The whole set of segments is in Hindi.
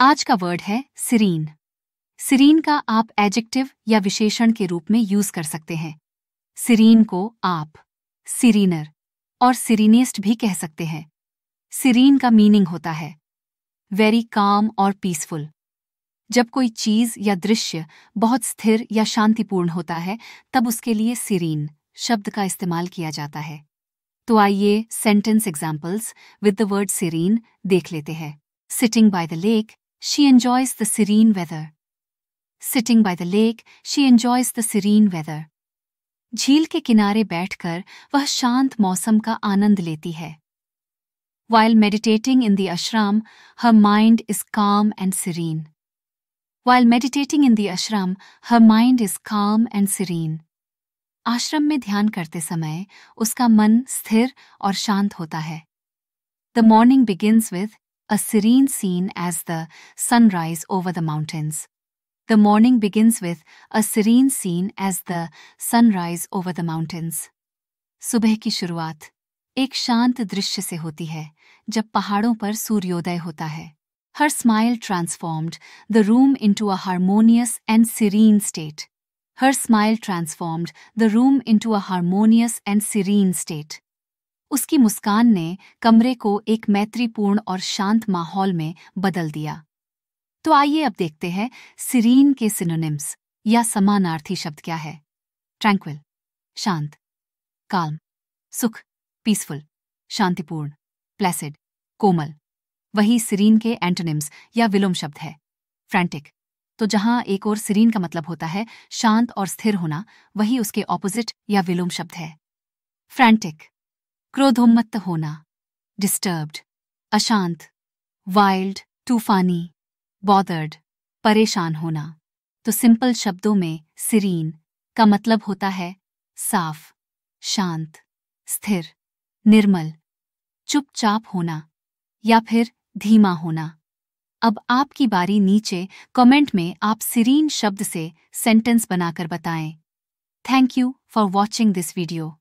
आज का वर्ड है सिरीन सिरीन का आप एडजेक्टिव या विशेषण के रूप में यूज कर सकते हैं सिरीन को आप सिरीनर और सिरीनेस्ट भी कह सकते हैं सिरीन का मीनिंग होता है वेरी काम और पीसफुल जब कोई चीज या दृश्य बहुत स्थिर या शांतिपूर्ण होता है तब उसके लिए सिरीन शब्द का इस्तेमाल किया जाता है तो आइए sentence examples with the word serene देख लेते हैं sitting by the lake She enjoys the serene weather. Sitting by the lake, she enjoys the serene weather. झील के किनारे बैठकर वह शांत मौसम का आनंद लेती है While meditating in the ashram, her mind is calm and serene. While meditating in the ashram, her mind is calm and serene. आश्रम में ध्यान करते समय उसका मन स्थिर और शांत होता है The morning begins with a serene scene as the sunrise over the mountains. The morning begins with a serene scene as the sunrise over the mountains. सुबह की शुरुआत एक शांत दृश्य से होती है जब पहाड़ों पर सूर्योदय होता है हर smile transformed the room into a harmonious and serene state हर smile transformed the room into a harmonious and serene state उसकी मुस्कान ने कमरे को एक मैत्रीपूर्ण और शांत माहौल में बदल दिया तो आइए अब देखते हैं सिरीन के सिनोनिम्स या समानार्थी शब्द क्या है ट्रैंक्विल शांत काल्म सुख पीसफुल शांतिपूर्ण प्लेसिड कोमल वही सिरीन के एंटोनिम्स या विलोम शब्द है फ्रेंटिक तो जहां एक और सिरीन का मतलब होता है शांत और स्थिर होना वही उसके ऑपोजिट या विलोम शब्द है फ्रेंटिक क्रोधोन्मत्त होना डिस्टर्ब्ड अशांत वाइल्ड तूफानी बॉदर्ड परेशान होना तो सिंपल शब्दों में सिरीन का मतलब होता है साफ शांत स्थिर निर्मल चुपचाप होना या फिर धीमा होना अब आपकी बारी नीचे कमेंट में आप सिरीन शब्द से सेंटेंस बनाकर बताएं thank you for watching this video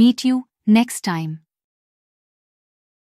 meet you next time.